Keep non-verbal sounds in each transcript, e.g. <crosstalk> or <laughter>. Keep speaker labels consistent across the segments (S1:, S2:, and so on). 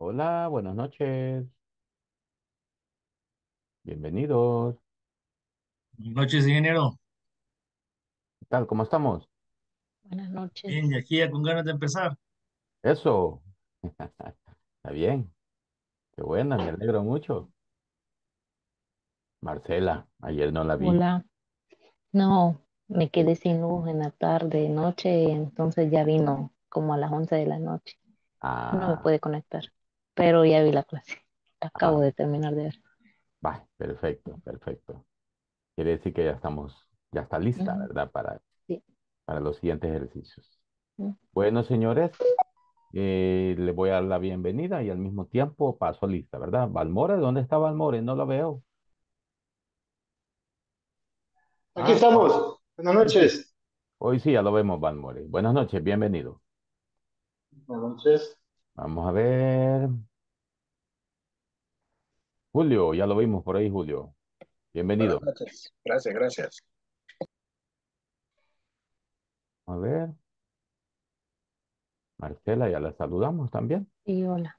S1: Hola, buenas noches. Bienvenidos.
S2: Buenas noches, ingeniero. ¿Qué tal? ¿Cómo estamos?
S3: Buenas noches.
S1: Bien, aquí ya con ganas de empezar.
S2: Eso. <laughs> Está bien. Qué buena, me alegro mucho.
S1: Marcela,
S2: ayer no la
S3: vi. Hola. No, me quedé sin luz en la tarde, noche, entonces ya vino como a las 11 de la noche. No me ah. puede conectar pero ya vi la clase. Acabo ah. de terminar de ver.
S2: Va, perfecto, perfecto. Quiere decir que ya estamos, ya está lista, ¿verdad? Para, para los siguientes ejercicios. Bueno, señores, eh, le voy a dar la bienvenida y al mismo tiempo paso a lista, ¿verdad? Valmore, ¿dónde está Valmore? No lo veo.
S1: Aquí ah. estamos. Buenas noches.
S2: Hoy sí, ya lo vemos, Valmore. Buenas noches, bienvenido.
S1: Buenas noches.
S2: Vamos a ver. Julio, ya lo vimos por ahí, Julio. Bienvenido.
S1: Gracias, gracias,
S2: A ver. Marcela, ya la saludamos también. Sí, hola.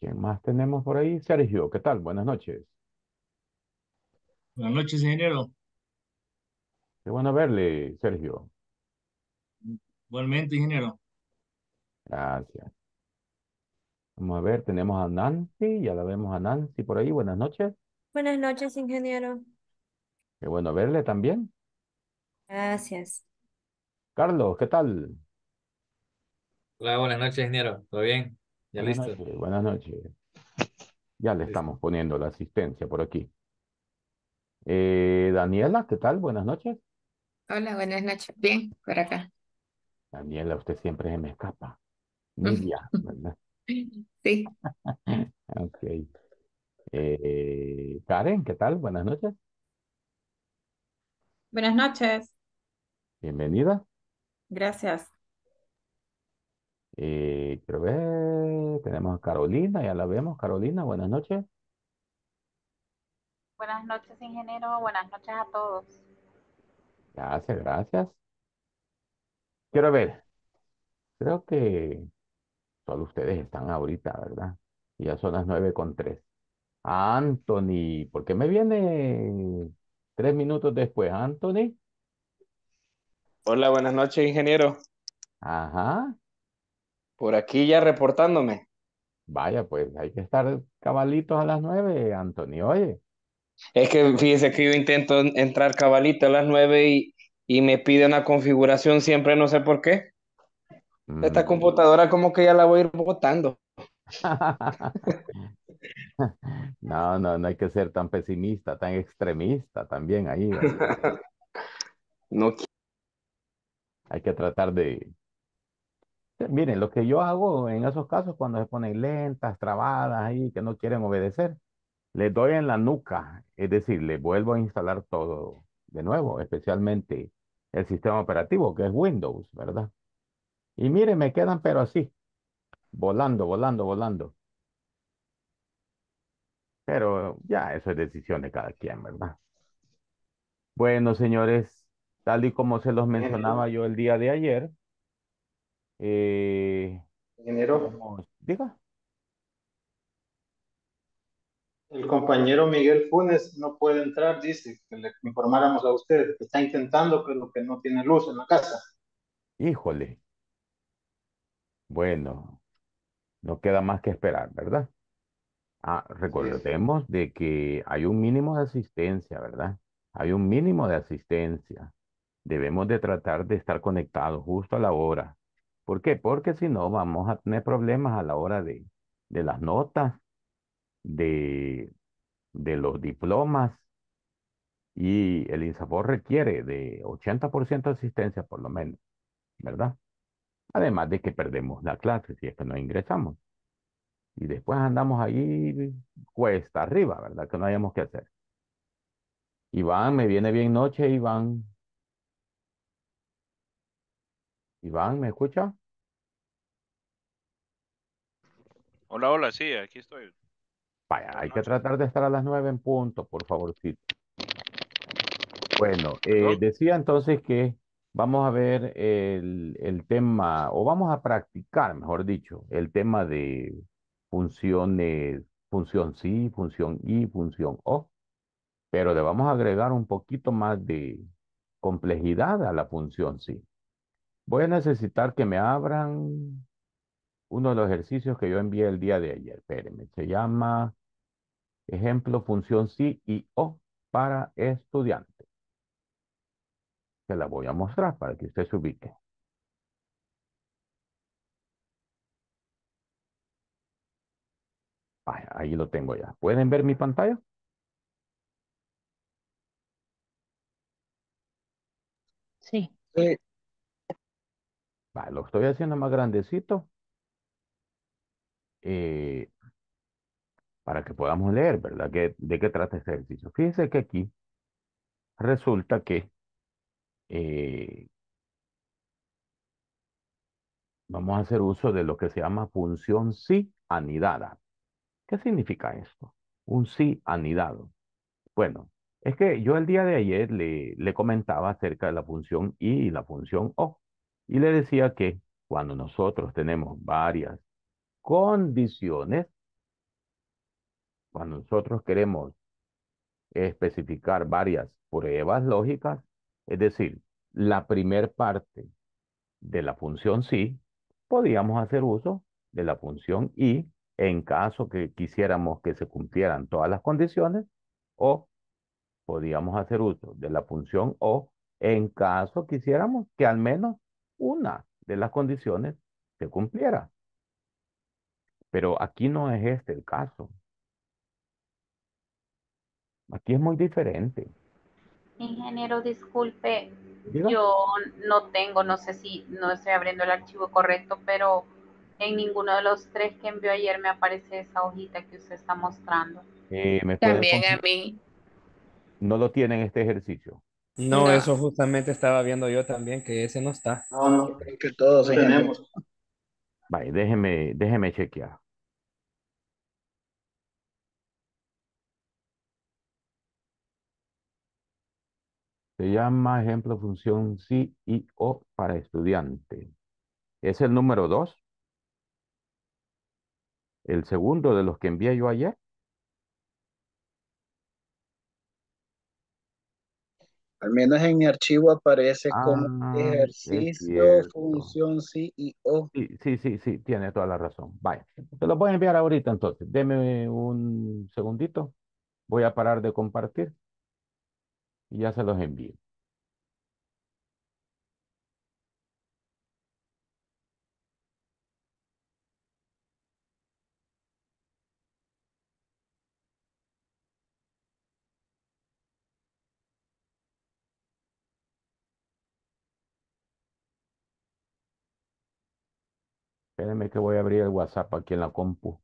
S2: ¿Quién más tenemos por ahí? Sergio, ¿qué tal? Buenas noches.
S1: Buenas noches, ingeniero.
S2: Qué bueno verle, Sergio.
S1: Igualmente, ingeniero.
S2: Gracias. Vamos a ver, tenemos a Nancy, ya la vemos a Nancy por ahí. Buenas noches.
S1: Buenas noches, ingeniero.
S2: Qué bueno verle también.
S1: Gracias.
S2: Carlos, ¿qué tal?
S3: Hola, buenas noches, ingeniero. ¿Todo bien? ¿Ya listo? buenas noches.
S2: Ya le estamos poniendo la asistencia por aquí. Eh, Daniela, ¿qué tal? Buenas noches.
S3: Hola, buenas noches. Bien, por acá.
S2: Daniela, usted siempre se me escapa. <laughs> Nidia, ¿verdad?
S3: Sí.
S2: <laughs> ok. Eh, Karen, ¿qué tal? Buenas noches.
S3: Buenas noches.
S2: Bienvenida. Gracias. Eh, quiero ver, tenemos a Carolina, ya la vemos. Carolina, buenas noches.
S3: Buenas noches, ingeniero. Buenas noches a todos.
S2: Gracias, gracias. Quiero ver. Creo que solo ustedes están ahorita, ¿verdad? Y ya son las nueve con tres. Anthony, ¿por qué me viene tres minutos después, Anthony?
S1: Hola, buenas noches, ingeniero.
S2: Ajá. Por aquí ya reportándome. Vaya, pues hay que estar cabalitos a las nueve,
S1: Anthony, oye. Es que fíjese que yo intento entrar cabalito a las nueve y, y me pide una configuración siempre, no sé por qué. Esta mm. computadora como que ya la voy a ir botando. <laughs> no,
S2: no, no hay que ser tan pesimista, tan extremista también ahí.
S1: <laughs>
S2: no. Hay que tratar de... Miren, lo que yo hago en esos casos cuando se ponen lentas, trabadas ahí, que no quieren obedecer, le doy en la nuca, es decir, le vuelvo a instalar todo de nuevo, especialmente el sistema operativo que es Windows, ¿verdad? Y mire, me quedan pero así, volando, volando, volando. Pero ya, eso es decisión de cada quien, ¿verdad? Bueno, señores, tal y como se los mencionaba yo el día de ayer, eh, diga.
S1: El compañero Miguel Funes no puede entrar, dice, que le informáramos a usted, que está intentando, pero que no tiene luz en la casa.
S2: Híjole. Bueno, no queda más que esperar, ¿verdad? Ah, recordemos de que hay un mínimo de asistencia, ¿verdad? Hay un mínimo de asistencia. Debemos de tratar de estar conectados justo a la hora. ¿Por qué? Porque si no, vamos a tener problemas a la hora de, de las notas de, de los diplomas y el INSAFOR requiere de 80% de asistencia por lo menos, ¿verdad? Además de que perdemos la clase si es que no ingresamos. Y después andamos ahí cuesta arriba, ¿verdad? Que no hayamos que hacer. Iván, me viene bien noche, Iván. Iván, ¿me escucha? Hola, hola, sí, aquí estoy. Vaya, hay que tratar de estar a las nueve en punto, por favorcito. Eh, bueno, decía entonces que vamos a ver el, el, tema, o vamos a practicar, mejor dicho, el tema de funciones, función sí, función y, función o, pero le vamos a agregar un poquito más de complejidad a la función sí. Voy a necesitar que me abran uno de los ejercicios que yo envié el día de ayer. Espérenme, se llama Ejemplo, función sí y o para estudiante. Se la voy a mostrar para que usted se ubique. ahí lo tengo ya. ¿Pueden ver mi pantalla? Sí. lo estoy haciendo más grandecito. Eh, para que podamos leer, ¿verdad? ¿De qué trata este ejercicio? Fíjense que aquí resulta que eh, vamos a hacer uso de lo que se llama función si anidada. ¿Qué significa esto? Un si anidado. Bueno, es que yo el día de ayer le, le comentaba acerca de la función y y la función o y le decía que cuando nosotros tenemos varias condiciones, cuando nosotros queremos especificar varias pruebas lógicas, es decir, la primer parte de la función sí, podíamos hacer uso de la función y en caso que quisiéramos que se cumplieran todas las condiciones, o podíamos hacer uso de la función o en caso quisiéramos que al menos una de las condiciones se cumpliera. Pero aquí no es este el caso. Aquí es muy diferente.
S3: Ingeniero, disculpe, yo no tengo, no sé si no estoy abriendo el archivo correcto, pero en ninguno de los tres que envió ayer me aparece esa hojita que usted está mostrando.
S2: Eh, también a mí. No lo tienen este ejercicio.
S1: No, eso justamente estaba viendo yo también, que ese no está. No, no, creo que todos tenemos. Vale,
S2: déjeme, déjeme chequear. Se llama ejemplo función sí y o para estudiante. Es el número dos? El segundo de los que envié yo ayer.
S1: Al menos en mi archivo aparece como ah, ejercicio, función sí y o.
S2: Sí, sí, sí, tiene toda la razón. Vaya, te lo voy a enviar ahorita entonces. Deme un segundito. Voy a parar de compartir y ya se los envío. Espérenme que voy a abrir el WhatsApp aquí en la compu.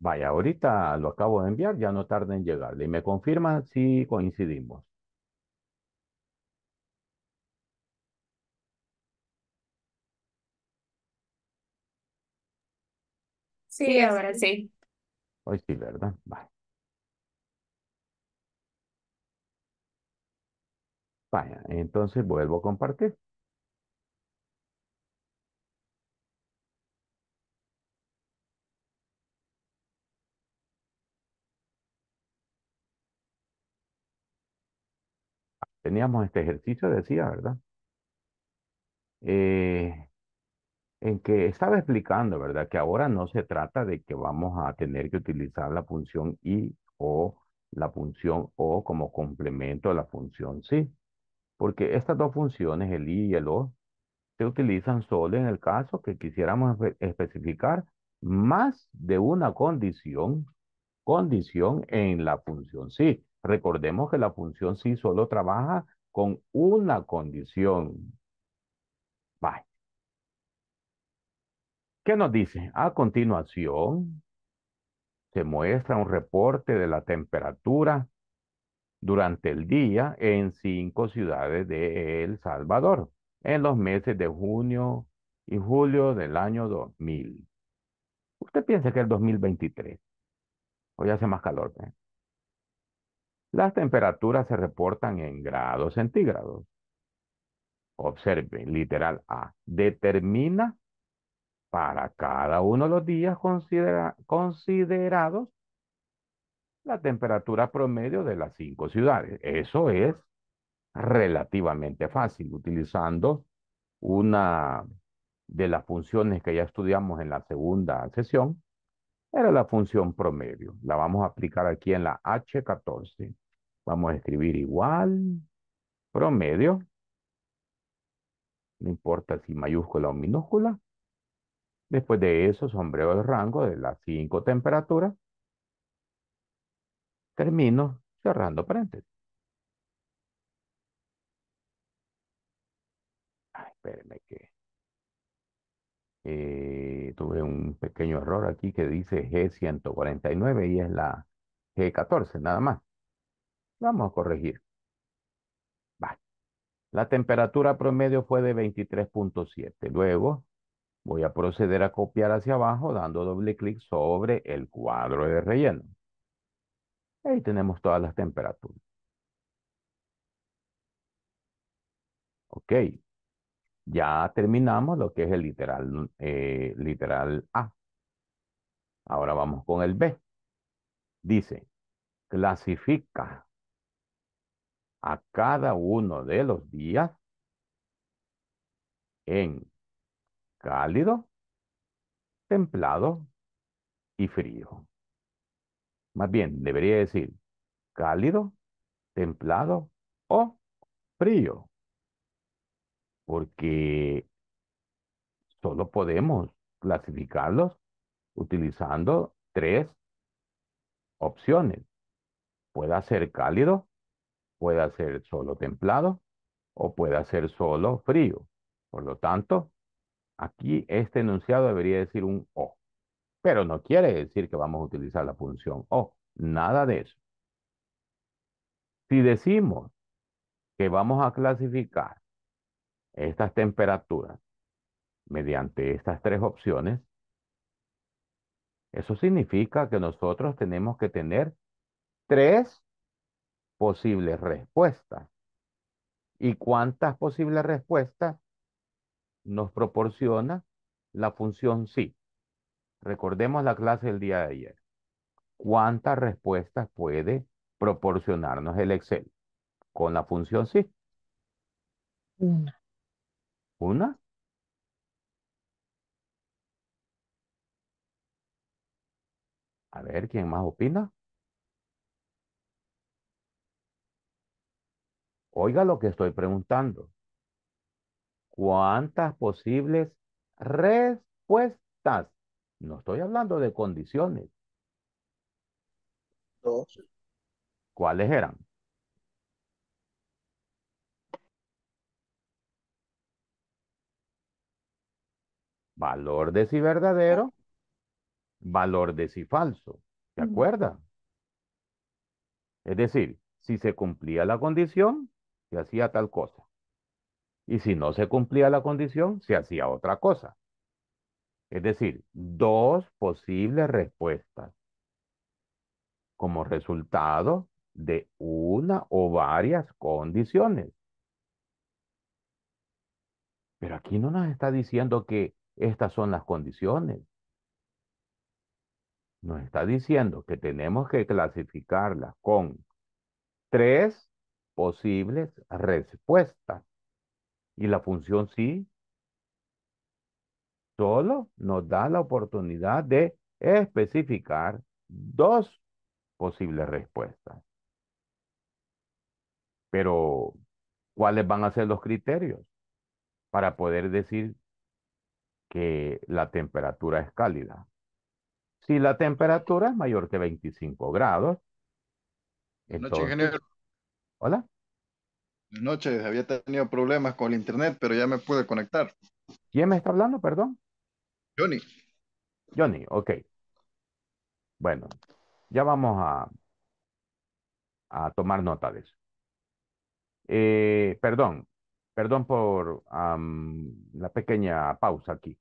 S2: Vaya, ahorita lo acabo de enviar, ya no tarda en llegarle. Y me confirma si coincidimos.
S3: Sí, ahora sí.
S2: Hoy sí, ¿verdad? Vaya. Vaya, entonces vuelvo a compartir. teníamos este ejercicio, decía, ¿verdad? Eh, en que estaba explicando, ¿verdad? Que ahora no se trata de que vamos a tener que utilizar la función y o la función o como complemento a la función sí, porque estas dos funciones, el y y el o, se utilizan solo en el caso que quisiéramos especificar más de una condición, condición en la función sí. Recordemos que la función sí solo trabaja con una condición. Bye. ¿Qué nos dice? A continuación, se muestra un reporte de la temperatura durante el día en cinco ciudades de El Salvador en los meses de junio y julio del año 2000. Usted piensa que el 2023. Hoy hace más calor. ¿eh? Las temperaturas se reportan en grados centígrados. Observe, literal A, determina para cada uno de los días considerados la temperatura promedio de las cinco ciudades. Eso es relativamente fácil utilizando una de las funciones que ya estudiamos en la segunda sesión, era la función promedio. La vamos a aplicar aquí en la H14. Vamos a escribir igual, promedio. No importa si mayúscula o minúscula. Después de eso, sombreo el rango de las 5 temperaturas. Termino cerrando paréntesis. Ay, espérenme que... Eh, tuve un pequeño error aquí que dice G149 y es la G14 nada más. Vamos a corregir. Vale. La temperatura promedio fue de 23.7. Luego voy a proceder a copiar hacia abajo dando doble clic sobre el cuadro de relleno. Ahí tenemos todas las temperaturas. Ok, ya terminamos lo que es el literal, eh, literal A. Ahora vamos con el B. Dice, clasifica a cada uno de los días en cálido, templado y frío. Más bien, debería decir cálido, templado o frío porque solo podemos clasificarlos utilizando tres opciones. Puede ser cálido, puede ser solo templado o puede ser solo frío. Por lo tanto, aquí este enunciado debería decir un O. Pero no quiere decir que vamos a utilizar la función O. Nada de eso. Si decimos que vamos a clasificar estas temperaturas mediante estas tres opciones, eso significa que nosotros tenemos que tener tres posibles respuestas. ¿Y cuántas posibles respuestas nos proporciona la función sí? Recordemos la clase del día de ayer. ¿Cuántas respuestas puede proporcionarnos el Excel con la función sí? Una. Una. A ver, ¿quién más opina? Oiga lo que estoy preguntando. ¿Cuántas posibles respuestas? No estoy hablando de condiciones. Dos. ¿Cuáles eran? Valor de si verdadero, valor de si falso. ¿Se acuerda? Es decir, si se cumplía la condición, se hacía tal cosa. Y si no se cumplía la condición, se hacía otra cosa. Es decir, dos posibles respuestas como resultado de una o varias condiciones. Pero aquí no nos está diciendo que estas son las condiciones. Nos está diciendo que tenemos que clasificarlas con tres posibles respuestas. Y la función sí solo nos da la oportunidad de especificar dos posibles respuestas. Pero, ¿cuáles van a ser los criterios para poder decir que la temperatura es cálida. Si la temperatura es mayor que 25 grados. Buenas noches, ingeniero. Hola.
S1: Buenas noches, había tenido problemas con el internet, pero ya me pude conectar.
S2: ¿Quién me está hablando, perdón? Johnny. Johnny, ok. Bueno, ya vamos a, a tomar nota de eso. Eh, perdón, Perdón por la pequeña pausa aquí.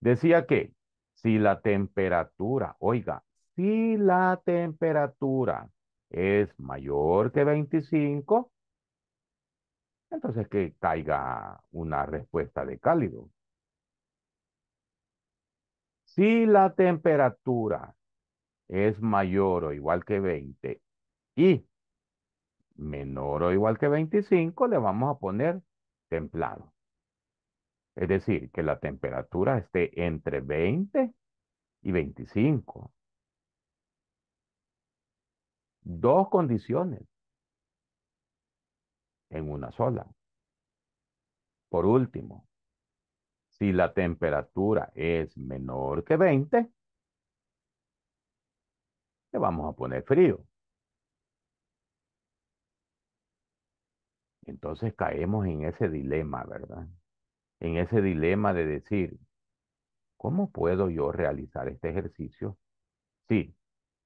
S2: Decía que si la temperatura, oiga, si la temperatura es mayor que 25, entonces que caiga una respuesta de cálido. Si la temperatura es mayor o igual que 20 y menor o igual que 25, le vamos a poner templado. Es decir, que la temperatura esté entre 20 y 25. Dos condiciones en una sola. Por último, si la temperatura es menor que 20, le vamos a poner frío. Entonces caemos en ese dilema, ¿verdad? En ese dilema de decir, ¿cómo puedo yo realizar este ejercicio? Sí,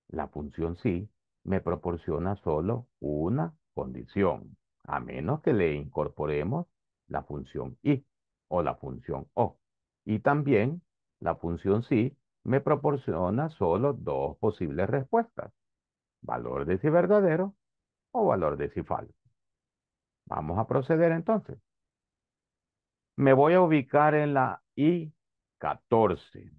S2: la función sí me proporciona solo una condición, a menos que le incorporemos la función y o la función o. Y también la función sí me proporciona solo dos posibles respuestas, valor de si verdadero o valor de si falso. Vamos a proceder entonces. Me voy a ubicar en la I-14.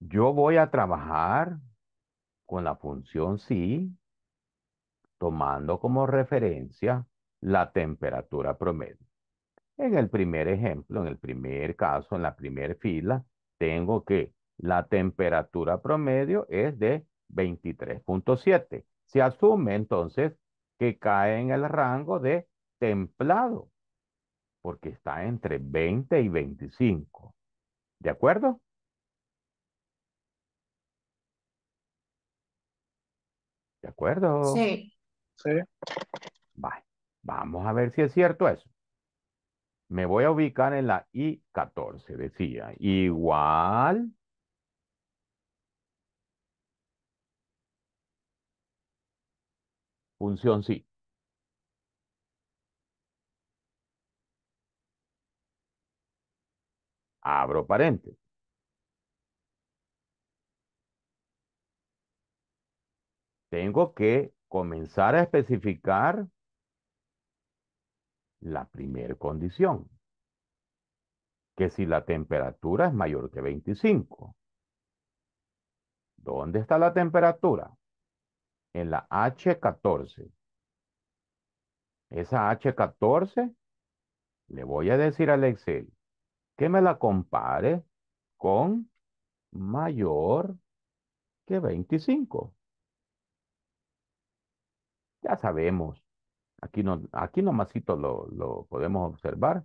S2: Yo voy a trabajar con la función si, tomando como referencia la temperatura promedio. En el primer ejemplo, en el primer caso, en la primera fila, tengo que la temperatura promedio es de 23.7. Se asume entonces que cae en el rango de templado, porque está entre 20 y 25. ¿De acuerdo? ¿De acuerdo? Sí. Sí. Vamos a ver si es cierto eso. Me voy a ubicar en la I14, decía. Igual Función sí. Abro paréntesis. Tengo que comenzar a especificar la primera condición. Que si la temperatura es mayor que 25. ¿Dónde está la temperatura? en la H14. Esa H14 le voy a decir al Excel que me la compare con mayor que 25. Ya sabemos, aquí, no, aquí nomasito lo, lo podemos observar,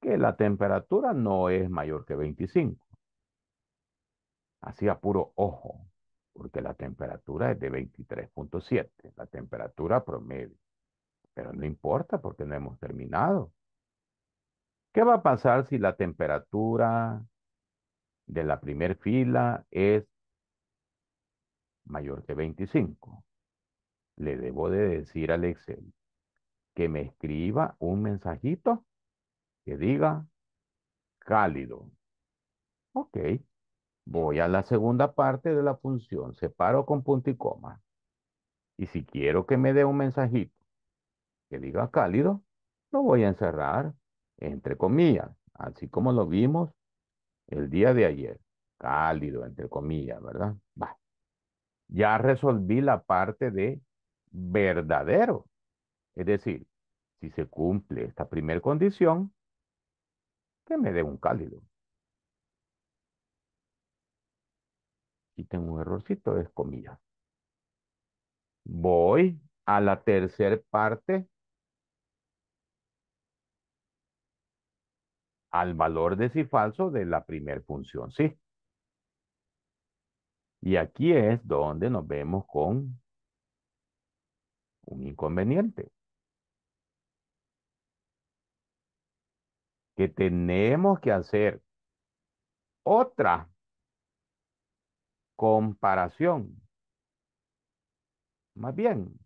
S2: que la temperatura no es mayor que 25. Así a puro ojo porque la temperatura es de 23.7, la temperatura promedio. Pero no importa porque no hemos terminado. ¿Qué va a pasar si la temperatura de la primera fila es mayor que 25? Le debo de decir al Excel que me escriba un mensajito que diga cálido. Ok, voy a la segunda parte de la función, separo con punto y coma. Y si quiero que me dé un mensajito que diga cálido, lo voy a encerrar entre comillas, así como lo vimos el día de ayer. Cálido, entre comillas, ¿verdad? Ya resolví la parte de verdadero. Es decir, si se cumple esta primera condición, que me dé un cálido. Aquí tengo un errorcito, es comillas. Voy a la tercera parte al valor de si falso de la primera función, ¿sí? Y aquí es donde nos vemos con un inconveniente. Que tenemos que hacer otra comparación. Más bien,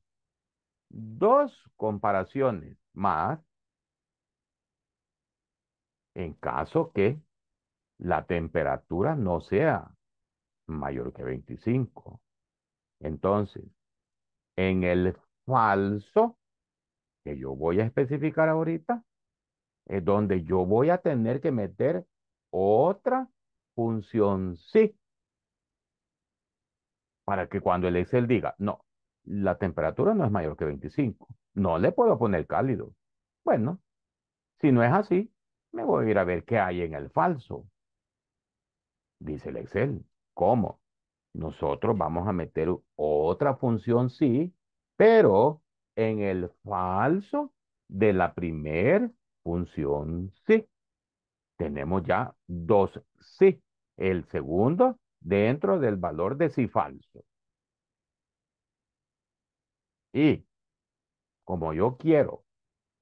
S2: dos comparaciones más en caso que la temperatura no sea mayor que 25. Entonces, en el falso, que yo voy a especificar ahorita, es donde yo voy a tener que meter otra función sí para que cuando el Excel diga, no, la temperatura no es mayor que 25, no le puedo poner cálido. Bueno, si no es así, me voy a ir a ver qué hay en el falso. Dice el Excel, ¿cómo? Nosotros vamos a meter otra función, sí, pero en el falso de la primer función sí. Tenemos ya dos sí. El segundo dentro del valor de si falso. Y como yo quiero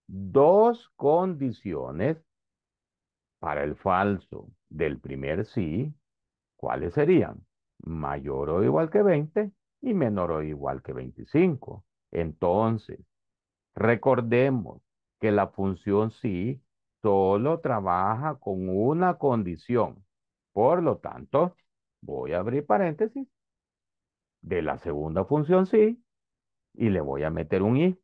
S2: dos condiciones para el falso del primer sí, ¿cuáles serían? Mayor o igual que 20 y menor o igual que 25. Entonces, recordemos que la función si solo trabaja con una condición. Por lo tanto, voy a abrir paréntesis, de la segunda función sí, y le voy a meter un i.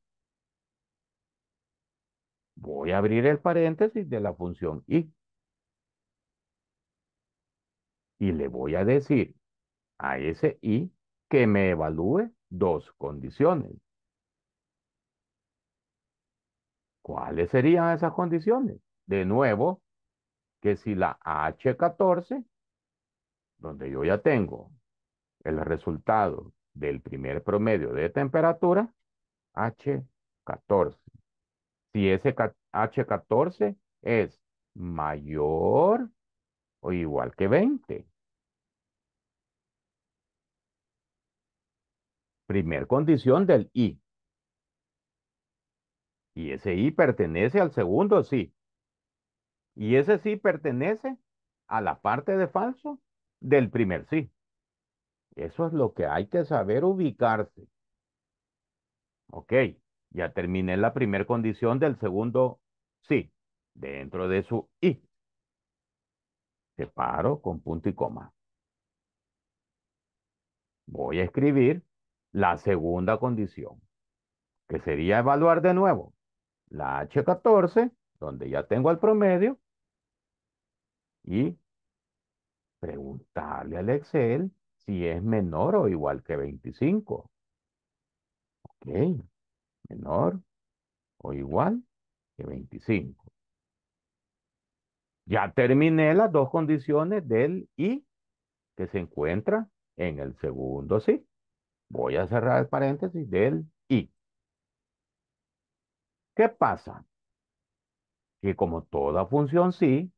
S2: Voy a abrir el paréntesis de la función i. Y le voy a decir a ese i que me evalúe dos condiciones. ¿Cuáles serían esas condiciones? De nuevo, que si la H14 donde yo ya tengo el resultado del primer promedio de temperatura, H14. Si ese H14 es mayor o igual que 20. Primer condición del I. Y ese I pertenece al segundo sí. Y ese sí pertenece a la parte de falso del primer sí. Eso es lo que hay que saber ubicarse. Ok, ya terminé la primera condición del segundo sí, dentro de su i. Separo con punto y coma. Voy a escribir la segunda condición, que sería evaluar de nuevo la H14, donde ya tengo el promedio, y preguntarle al Excel si es menor o igual que 25. Ok, menor o igual que 25. Ya terminé las dos condiciones del y que se encuentra en el segundo sí. Voy a cerrar el paréntesis del y. ¿Qué pasa? Que como toda función sí,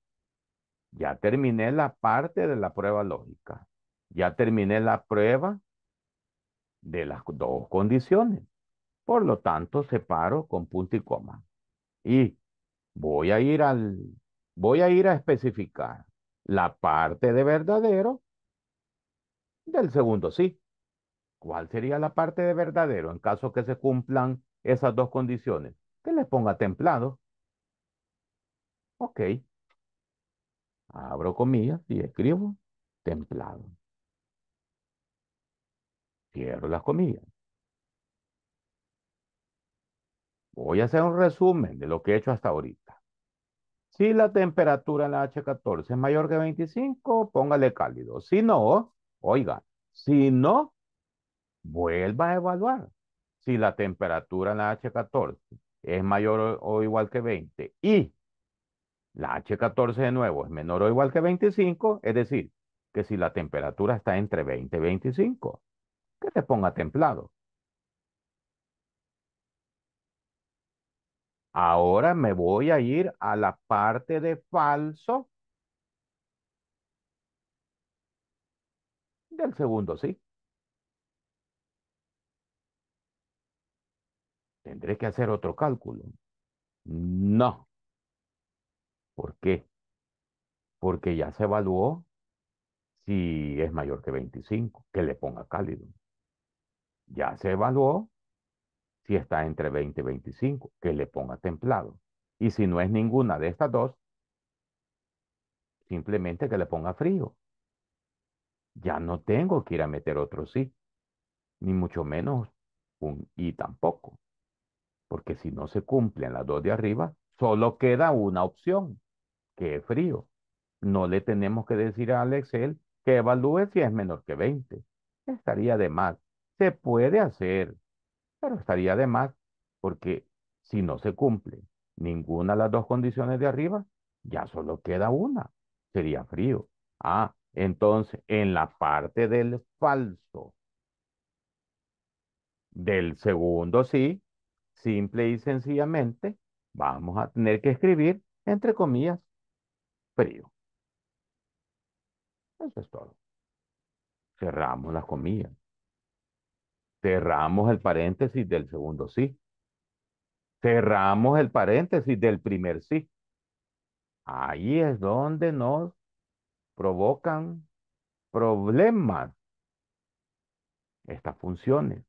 S2: ya terminé la parte de la prueba lógica. Ya terminé la prueba de las dos condiciones. Por lo tanto, separo con punto y coma. Y voy a ir al voy a ir a especificar la parte de verdadero del segundo sí. ¿Cuál sería la parte de verdadero en caso que se cumplan esas dos condiciones? Que les ponga templado. Ok abro comillas y escribo templado. Cierro las comillas. Voy a hacer un resumen de lo que he hecho hasta ahorita. Si la temperatura en la H14 es mayor que 25, póngale cálido. Si no, oiga, si no, vuelva a evaluar. Si la temperatura en la H14 es mayor o igual que 20 y la H14 de nuevo es menor o igual que 25, es decir, que si la temperatura está entre 20 y 25, que te ponga templado. Ahora me voy a ir a la parte de falso del segundo sí. Tendré que hacer otro cálculo. No. ¿Por qué? Porque ya se evaluó si es mayor que 25, que le ponga cálido. Ya se evaluó si está entre 20 y 25, que le ponga templado. Y si no es ninguna de estas dos, simplemente que le ponga frío. Ya no tengo que ir a meter otro sí, ni mucho menos un y tampoco. Porque si no se cumplen las dos de arriba, solo queda una opción qué frío. No le tenemos que decir al Excel que evalúe si es menor que 20. Estaría de más. Se puede hacer, pero estaría de más porque si no se cumple ninguna de las dos condiciones de arriba, ya solo queda una. Sería frío. Ah, entonces, en la parte del falso, del segundo sí, simple y sencillamente, vamos a tener que escribir entre comillas eso es todo. Cerramos las comillas. Cerramos el paréntesis del segundo sí. Cerramos el paréntesis del primer sí. Ahí es donde nos provocan problemas estas funciones,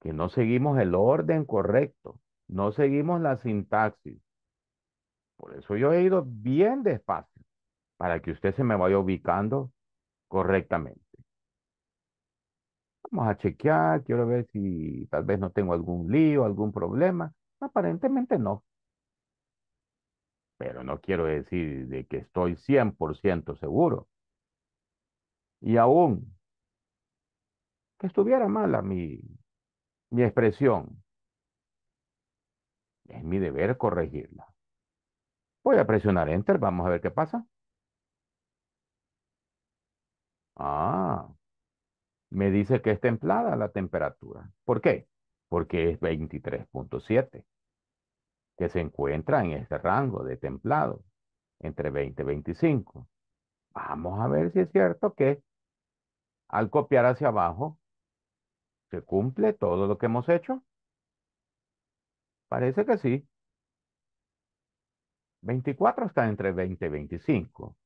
S2: que no seguimos el orden correcto, no seguimos la sintaxis, por eso yo he ido bien despacio, para que usted se me vaya ubicando correctamente. Vamos a chequear, quiero ver si tal vez no tengo algún lío, algún problema. Aparentemente no. Pero no quiero decir de que estoy 100% seguro. Y aún que estuviera mala mi, mi expresión, es mi deber corregirla. Voy a presionar Enter, vamos a ver qué pasa. Ah, me dice que es templada la temperatura. ¿Por qué? Porque es 23.7, que se encuentra en este rango de templado, entre 20 y 25. Vamos a ver si es cierto que al copiar hacia abajo se cumple todo lo que hemos hecho. Parece que sí. 24 está entre 20 y 25.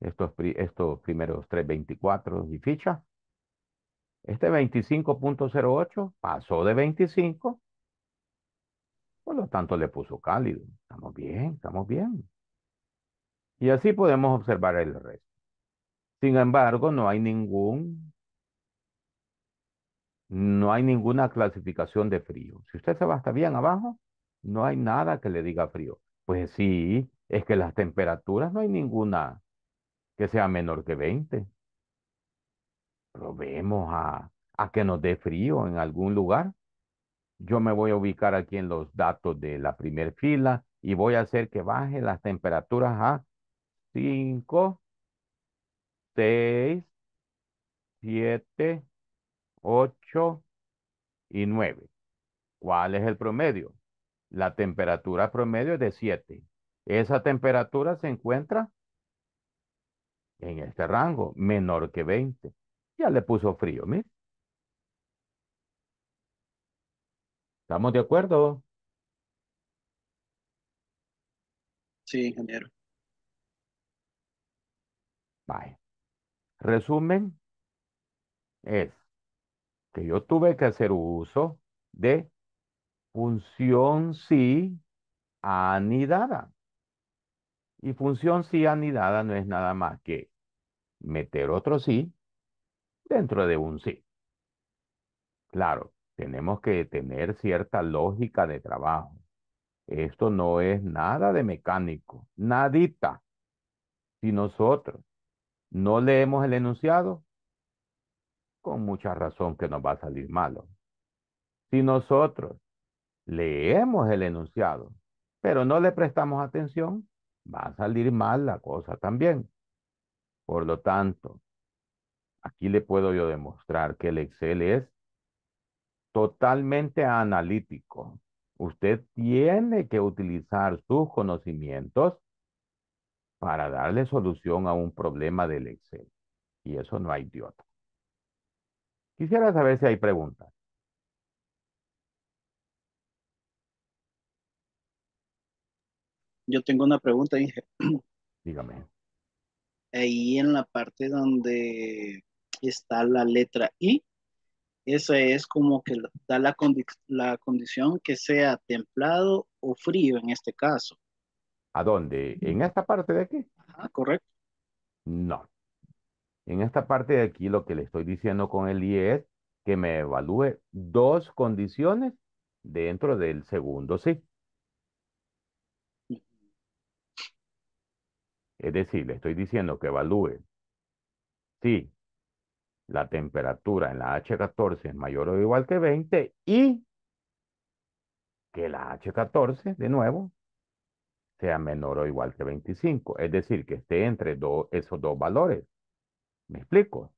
S2: Estos, estos primeros tres 24 y ficha. Este 25.08 pasó de 25. Por lo tanto, le puso cálido. Estamos bien, estamos bien. Y así podemos observar el resto. Sin embargo, no hay ningún, no hay ninguna clasificación de frío. Si usted se va hasta bien abajo, no hay nada que le diga frío. Pues sí, es que las temperaturas no hay ninguna que sea menor que 20. Probemos a, que nos dé frío en algún lugar. Yo me voy a ubicar aquí en los datos de la primera fila y voy a hacer que baje las temperaturas a 5, 6, 7, 8 y 9. ¿Cuál es el promedio? La temperatura promedio es de 7. Esa temperatura se encuentra en este rango, menor que 20. Ya le puso frío, mire. ¿Estamos de acuerdo?
S1: Sí, ingeniero.
S2: Vaya. Resumen es que yo tuve que hacer uso de Función sí anidada. Y función sí anidada no es nada más que meter otro sí dentro de un sí. Claro, tenemos que tener cierta lógica de trabajo. Esto no es nada de mecánico, nadita. Si nosotros no leemos el enunciado, con mucha razón que nos va a salir malo. Si nosotros leemos el enunciado, pero no le prestamos atención, va a salir mal la cosa también. Por lo tanto, aquí le puedo yo demostrar que el Excel es totalmente analítico. Usted tiene que utilizar sus conocimientos para darle solución a un problema del Excel. Y eso no hay idiota. Quisiera saber si hay preguntas.
S1: Yo tengo una pregunta, Inge. <clears throat> Dígame. Ahí en la parte donde está la letra I, esa es como que da la, condición que sea templado o frío en este caso.
S2: ¿A dónde? ¿En esta
S1: parte de aquí? correcto.
S2: No. En esta parte de aquí lo que le estoy diciendo con el I es que me evalúe dos condiciones dentro del segundo sí. Es decir, le estoy diciendo que evalúe si la temperatura en la H14 es mayor o igual que 20 y que la H14, de nuevo, sea menor o igual que 25. Es decir, que esté entre esos dos valores. ¿Me explico?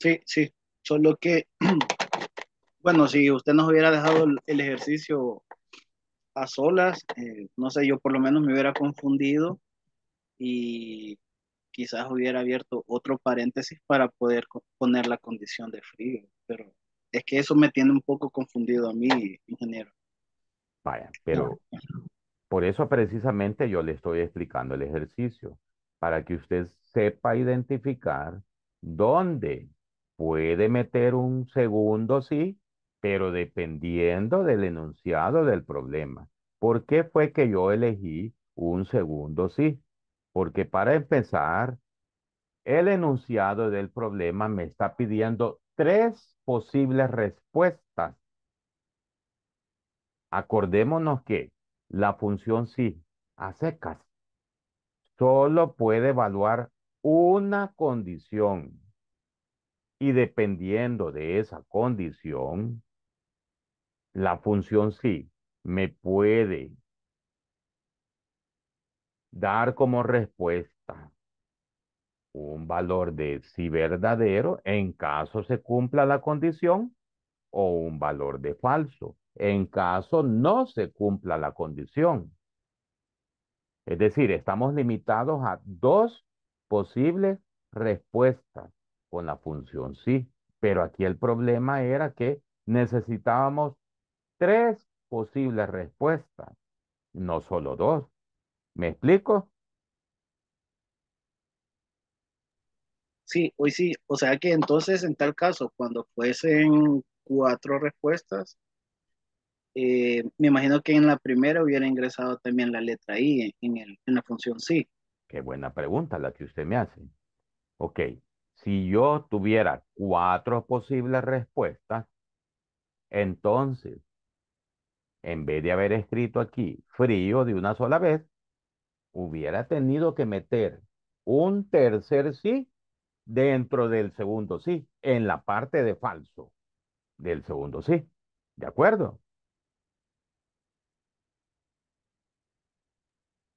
S1: Sí, sí. Solo que, <clears throat> bueno, si usted nos hubiera dejado el ejercicio a solas, eh, no sé, yo por lo menos me hubiera confundido y quizás hubiera abierto otro paréntesis para poder poner la condición de frío, pero es que eso me tiene un poco confundido a mí, ingeniero. Vaya,
S2: pero por eso precisamente yo le estoy explicando el ejercicio, para que usted sepa identificar dónde puede meter un segundo sí pero dependiendo del enunciado del problema. ¿Por qué fue que yo elegí un segundo sí? Porque para empezar, el enunciado del problema me está pidiendo tres posibles respuestas. Acordémonos que la función sí, a secas, solo puede evaluar una condición. Y dependiendo de esa condición, la función sí me puede dar como respuesta un valor de sí verdadero en caso se cumpla la condición o un valor de falso en caso no se cumpla la condición. Es decir, estamos limitados a dos posibles respuestas con la función sí, pero aquí el problema era que necesitábamos tres posibles respuestas,
S1: no solo dos. ¿Me explico? Sí, hoy sí. O sea que entonces, en tal caso, cuando fuesen cuatro respuestas, eh, me imagino que en la primera hubiera ingresado también la letra I en, en la función sí.
S2: Qué buena pregunta la que usted me hace. Ok, si yo tuviera cuatro posibles respuestas, entonces en vez de haber escrito aquí frío de una sola vez, hubiera tenido que meter un tercer sí dentro del segundo sí, en la parte de falso
S1: del segundo sí. ¿De acuerdo?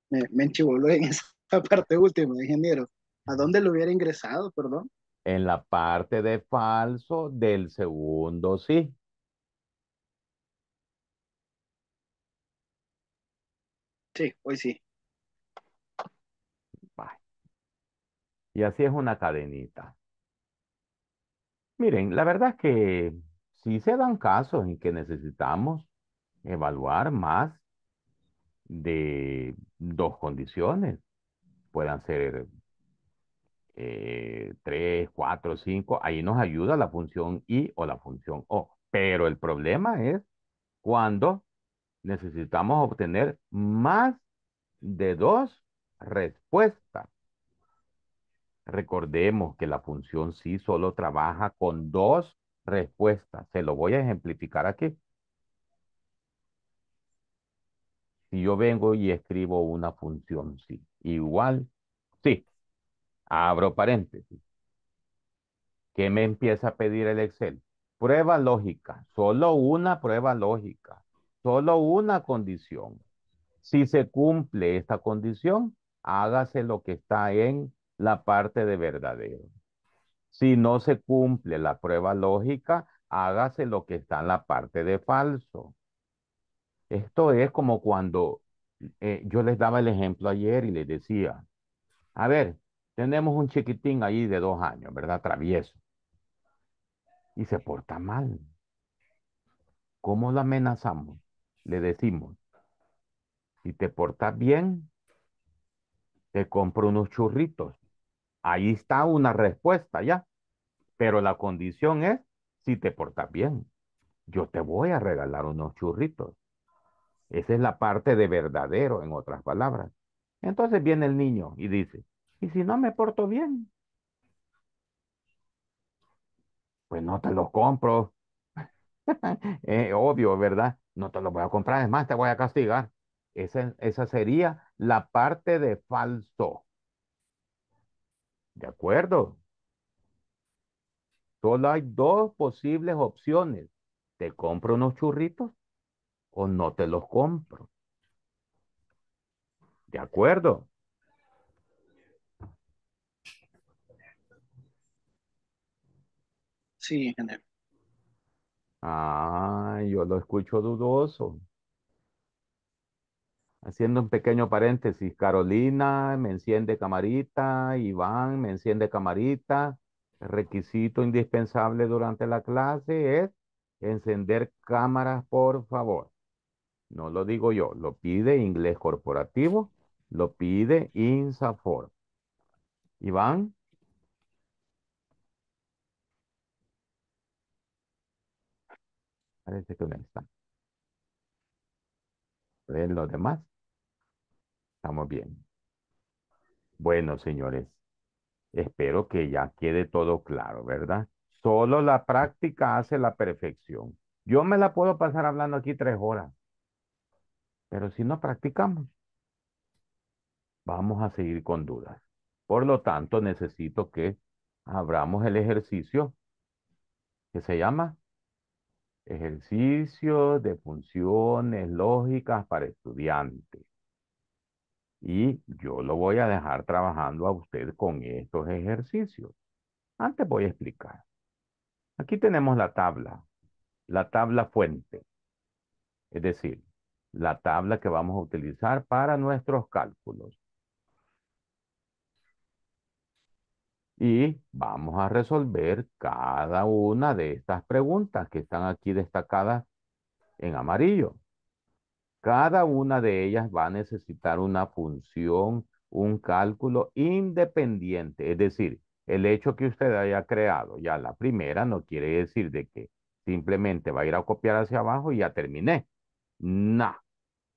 S1: Me, enchivó en <laughs> esa parte última, ingeniero. ¿A dónde lo hubiera ingresado, perdón?
S2: En la parte de falso del segundo
S1: sí. Sí, hoy sí.
S2: Y así es una cadenita. Miren, la verdad es que si se dan casos en que necesitamos evaluar más de dos condiciones, puedan ser eh, tres, cuatro, cinco, ahí nos ayuda la función I o la función O. Pero el problema es cuando necesitamos obtener más de dos respuestas. Recordemos que la función sí solo trabaja con dos respuestas. Se lo voy a ejemplificar aquí. Si yo vengo y escribo una función sí, igual sí, abro paréntesis. ¿Qué me empieza a pedir el Excel? Prueba lógica, solo una prueba lógica. Solo una condición. Si se cumple esta condición, hágase lo que está en la parte de verdadero. Si no se cumple la prueba lógica, hágase lo que está en la parte de falso. Esto es como cuando eh, yo les daba el ejemplo ayer y les decía, a ver, tenemos un chiquitín ahí de dos años, ¿verdad? Travieso. Y se porta mal. ¿Cómo lo amenazamos? le decimos, si te portas bien, te compro unos churritos. Ahí está una respuesta ya, pero la condición es, si te portas bien, yo te voy a regalar unos churritos. Esa es la parte de verdadero, en otras palabras. Entonces viene el niño y dice, ¿y si no me porto bien? Pues no te los compro. <laughs> Eh, obvio, ¿verdad? no te lo voy a comprar, es más, te voy a castigar. Esa, sería la parte de falso. ¿De acuerdo? Solo hay dos posibles opciones. ¿Te compro unos churritos o no te los compro? ¿De acuerdo?
S1: Sí, general.
S2: Ah, yo lo escucho dudoso. Haciendo un pequeño paréntesis, Carolina me enciende camarita, Iván me enciende camarita. requisito indispensable durante la clase es encender cámaras, por favor. No lo digo yo, lo pide Inglés Corporativo, lo pide INSAFOR. Iván. Parece que no está. ¿Ven los demás? Estamos bien. Bueno, señores, espero que ya quede todo claro, ¿verdad? Solo la práctica hace la perfección. Yo me la puedo pasar hablando aquí tres horas, pero si no practicamos, vamos a seguir con dudas. Por lo tanto, necesito que abramos el ejercicio que se llama ejercicios de funciones lógicas para estudiantes. Y yo lo voy a dejar trabajando a usted con estos ejercicios. Antes ah, voy a explicar. Aquí tenemos la tabla, la tabla fuente. Es decir, la tabla que vamos a utilizar para nuestros cálculos. Y vamos a resolver cada una de estas preguntas que están aquí destacadas en amarillo. Cada una de ellas va a necesitar una función, un cálculo independiente. Es decir, el hecho que usted haya creado ya la primera no quiere decir de que simplemente va a ir a copiar hacia abajo y ya terminé. nada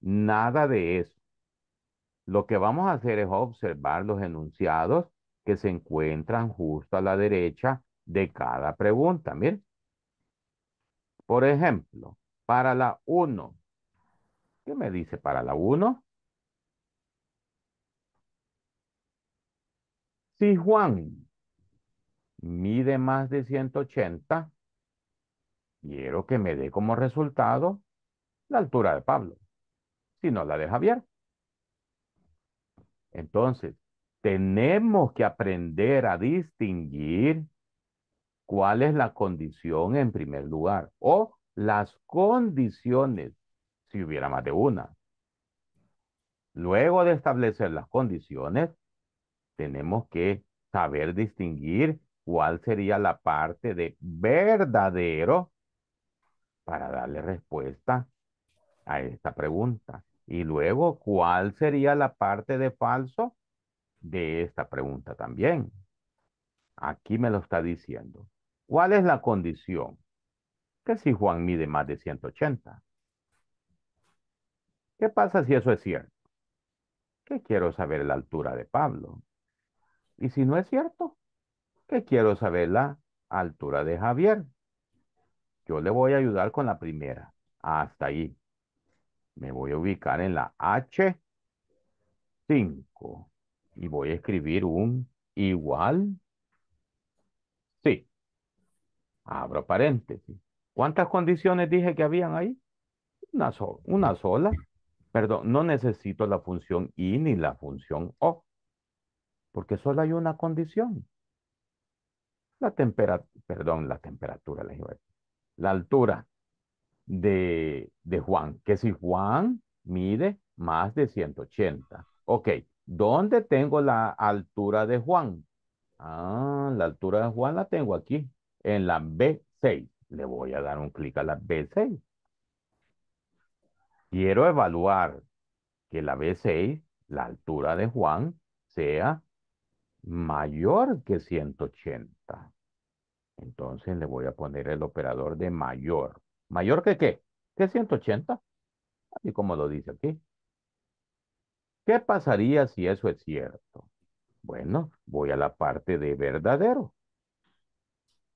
S2: nada de eso. Lo que vamos a hacer es observar los enunciados que se encuentran justo a la derecha de cada pregunta. Miren. Por ejemplo, para la 1. ¿Qué me dice para la 1? Si Juan mide más de 180, quiero que me dé como resultado la altura de Pablo. Si no, la de Javier. Entonces, tenemos que aprender a distinguir cuál es la condición en primer lugar o las condiciones, si hubiera más de una. Luego de establecer las condiciones, tenemos que saber distinguir cuál sería la parte de verdadero para darle respuesta a esta pregunta. Y luego, ¿cuál sería la parte de falso de esta pregunta también. Aquí me lo está diciendo. ¿Cuál es la condición? Que si Juan mide más de 180. ¿Qué pasa si eso es cierto? Que quiero saber la altura de Pablo. Y si no es cierto, que quiero saber la altura de Javier. Yo le voy a ayudar con la primera. Hasta ahí. Me voy a ubicar en la H5 y voy a escribir un igual. Sí. Abro paréntesis. ¿Cuántas condiciones dije que habían ahí? Una, una sola. Perdón, no necesito la función y ni la función o, porque solo hay una condición. La temperatura, perdón, la temperatura, la altura de, de Juan, que si Juan mide más de 180. Ok, ¿Dónde tengo la altura de Juan? Ah, la altura de Juan la tengo aquí, en la B6. Le voy a dar un clic a la B6. Quiero evaluar que la B6, la altura de Juan, sea mayor que 180. Entonces le voy a poner el operador de mayor. ¿Mayor que qué? Que 180. Así como lo dice aquí. ¿Qué pasaría si eso es cierto? Bueno, voy a la parte de verdadero.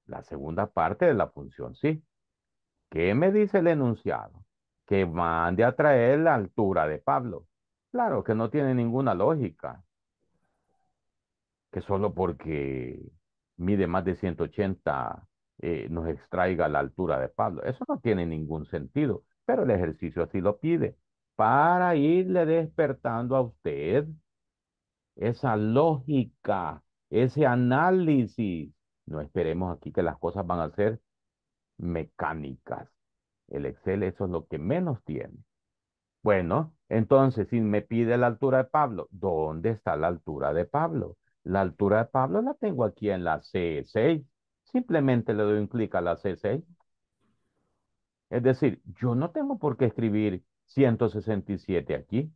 S2: La segunda parte de la función sí. ¿Qué me dice el enunciado? Que mande a traer la altura de Pablo. Claro que no tiene ninguna lógica. Que solo porque mide más de 180 eh, nos extraiga la altura de Pablo. Eso no tiene ningún sentido, pero el ejercicio así lo pide para irle despertando a usted esa lógica, ese análisis. No esperemos aquí que las cosas van a ser mecánicas. El Excel eso es lo que menos tiene. Bueno, entonces, si me pide la altura de Pablo, ¿dónde está la altura de Pablo? La altura de Pablo la tengo aquí en la C6. Simplemente le doy un clic a la C6. Es decir, yo no tengo por qué escribir 167 aquí.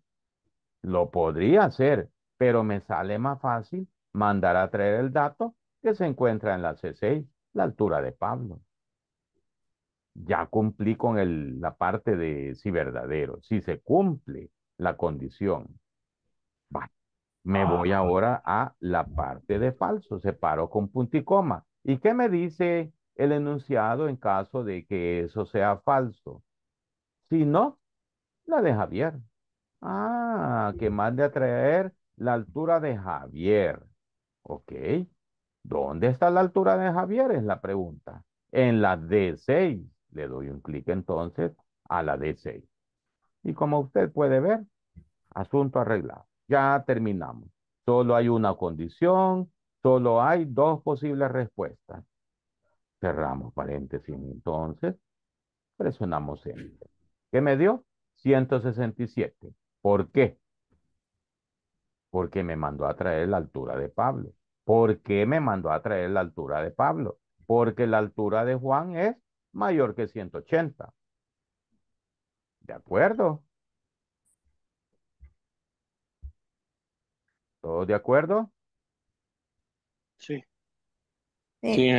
S2: Lo podría hacer, pero me sale más fácil mandar a traer el dato que se encuentra en la C6, la altura de Pablo. Ya cumplí con la parte de si verdadero, si se cumple la condición. Me ah. voy ahora a la parte de falso, separo con punticoma y ¿Y qué me dice el enunciado en caso de que eso sea falso? Si no, la de Javier.
S3: Ah,
S2: que mande a traer la altura de Javier. Ok. ¿Dónde está la altura de Javier? Es la pregunta. En la D6. Le doy un clic entonces a la D6. Y como usted puede ver, asunto arreglado. Ya terminamos. Solo hay una condición, solo hay dos posibles respuestas. Cerramos paréntesis entonces. Presionamos Enter. ¿Qué me dio? 167. ¿Por qué? Porque me mandó a traer la altura de Pablo. ¿Por qué me mandó a traer la altura de Pablo? Porque la altura de Juan es mayor que 180. ¿De acuerdo? ¿Todo de acuerdo?
S1: Sí. Sí,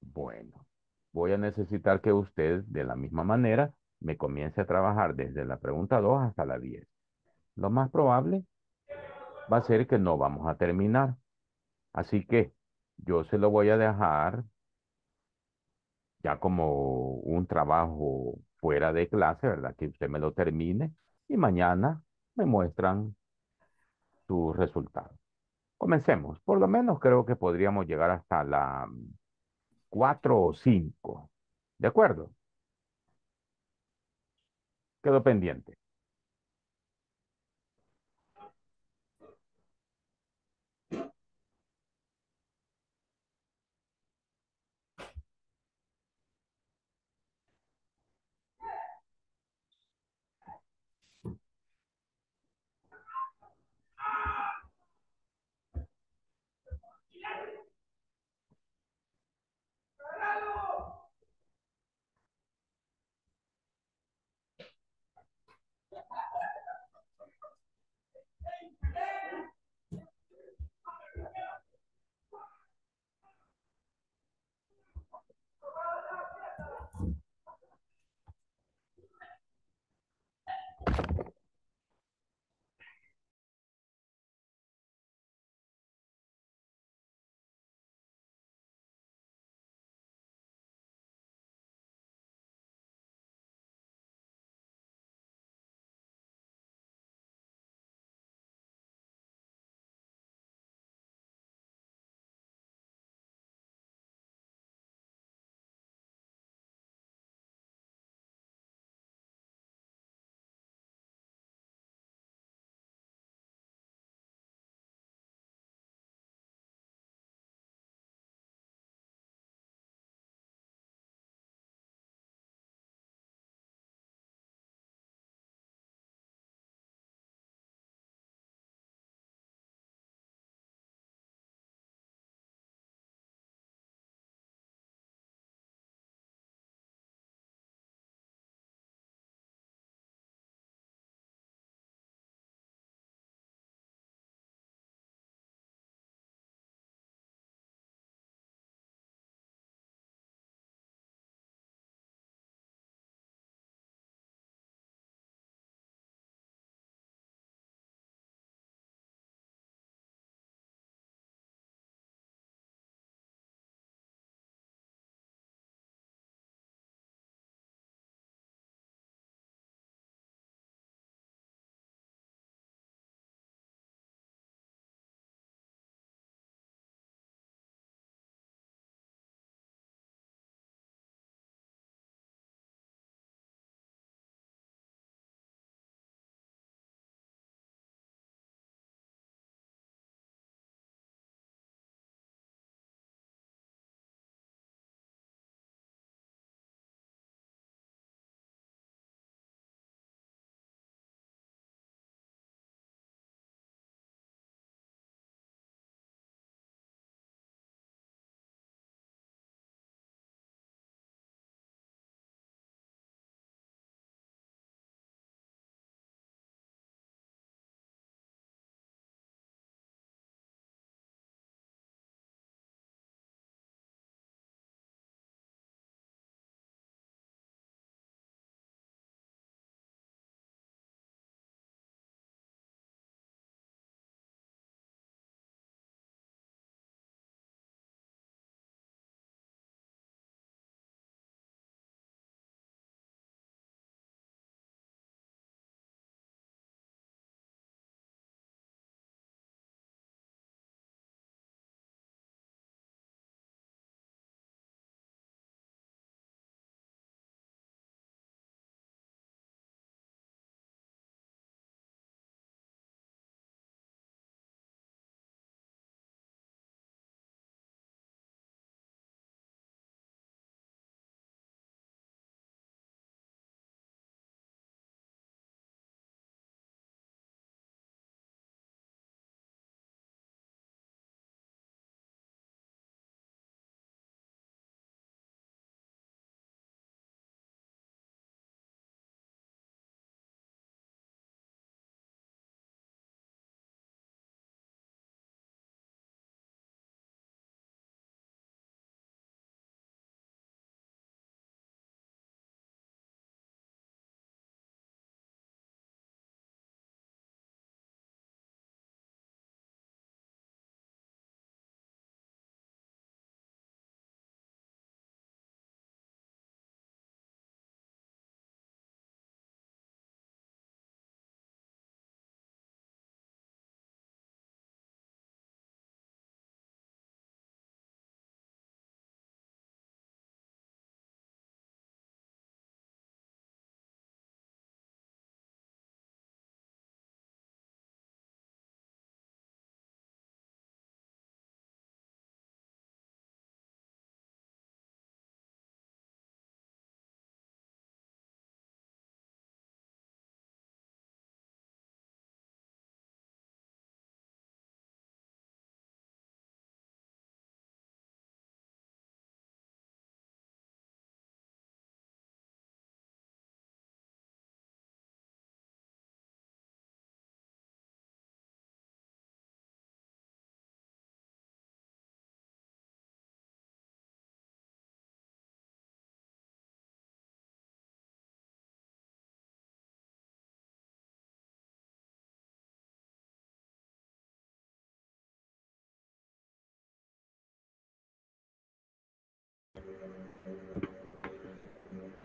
S2: Bueno, voy a necesitar que usted, de la misma manera, me comience a trabajar desde la pregunta 2 hasta la 10. Lo más probable va a ser que no vamos a terminar. Así que yo se lo voy a dejar ya como un trabajo fuera de clase, ¿verdad? Que usted me lo termine y mañana me muestran sus resultados. Comencemos. Por lo menos creo que podríamos llegar hasta la 4 o 5. ¿De acuerdo? quedó pendiente.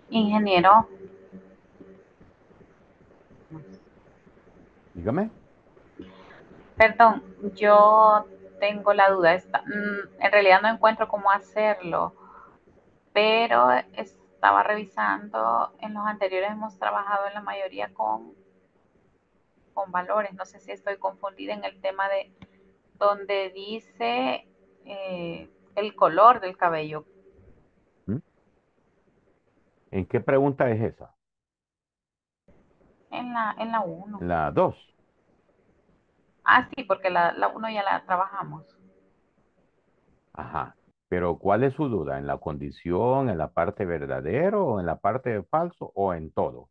S1: Ingeniero.
S2: Dígame.
S3: Perdón, yo tengo la duda. Mm, en realidad no encuentro cómo hacerlo, pero estaba revisando, en los anteriores hemos trabajado en la mayoría con, con valores. No sé si estoy confundida en el tema de donde dice eh, el color del cabello. ¿En
S2: qué pregunta es esa?
S3: En la 1. En la La 2. Ah, sí, porque la 1 ya la trabajamos.
S2: Ajá. Pero ¿cuál es su duda? ¿En la condición, en la parte verdadero, o en la parte de falso o en todo?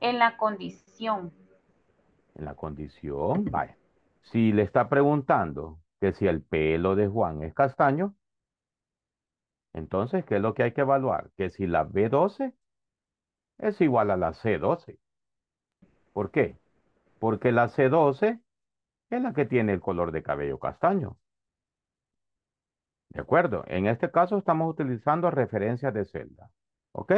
S3: En la condición.
S2: En la condición, vaya. Si le está preguntando que si el pelo de Juan es castaño, entonces, ¿qué es lo que hay que evaluar? Que si la B12 es igual a la C12. ¿Por qué? Porque la C12 es la que tiene el color de cabello castaño. ¿De acuerdo? En este caso estamos utilizando referencias de celda. ¿Ok?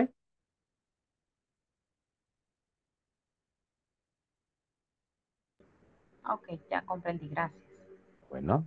S3: Ok, ya comprendí, gracias.
S1: Bueno.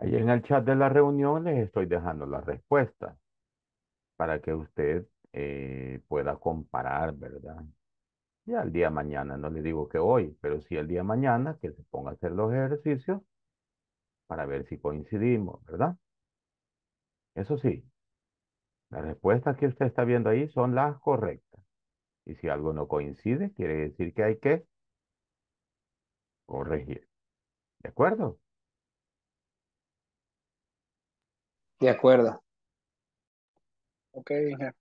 S1: Ahí en el chat de la reunión les estoy dejando las respuestas para que usted
S2: eh, pueda comparar, ¿verdad? Ya el día mañana, no le digo que hoy, pero sí el día mañana que se ponga a hacer los ejercicios para ver si coincidimos, ¿verdad? Eso sí, las respuestas que usted está viendo ahí son las correctas. Y si algo no coincide, quiere decir que hay que corregir. ¿De acuerdo?
S1: De acuerdo. Ok, hija.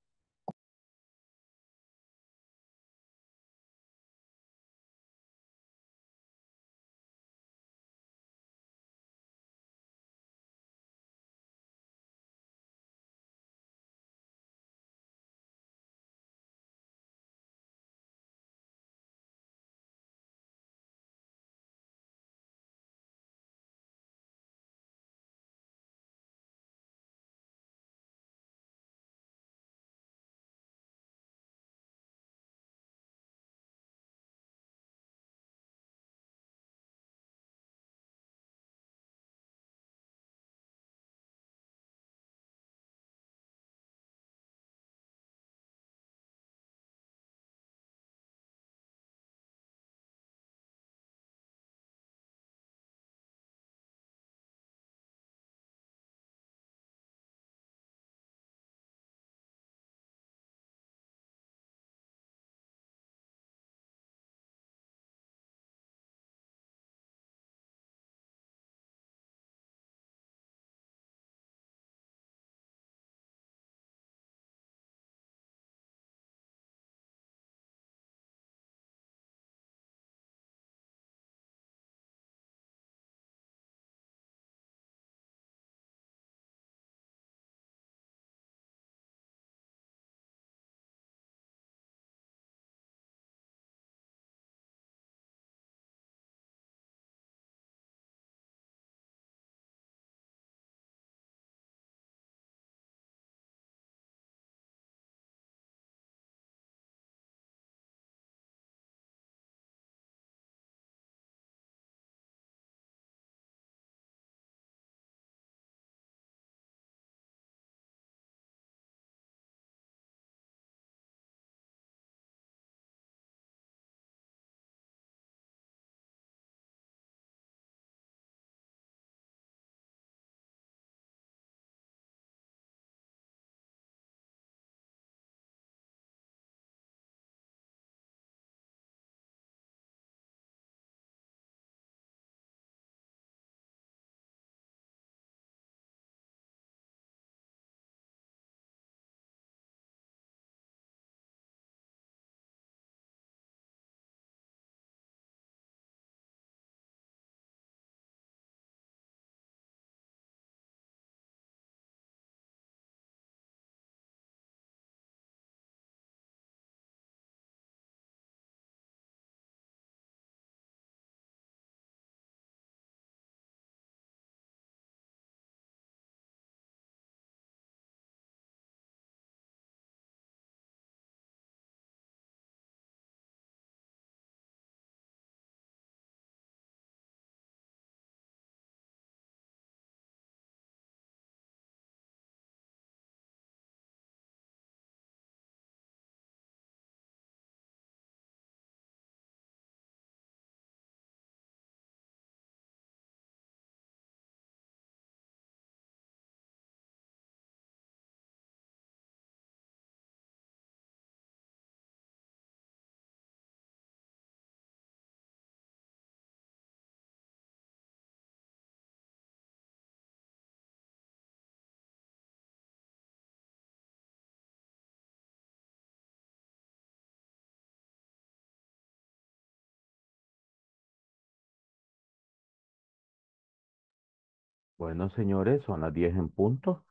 S1: Bueno, señores, son las 10 en punto.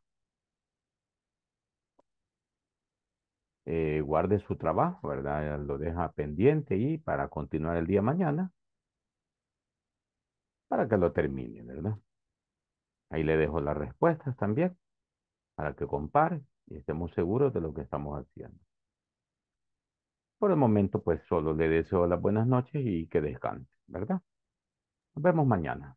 S2: Eh, guarde su trabajo, ¿verdad? Lo deja pendiente y para continuar el día mañana, para que lo termine, ¿verdad? Ahí le dejo las respuestas también, para que compare y estemos seguros de lo que estamos haciendo. Por el momento, pues solo le deseo las buenas noches y que descanse, ¿verdad? Nos vemos mañana.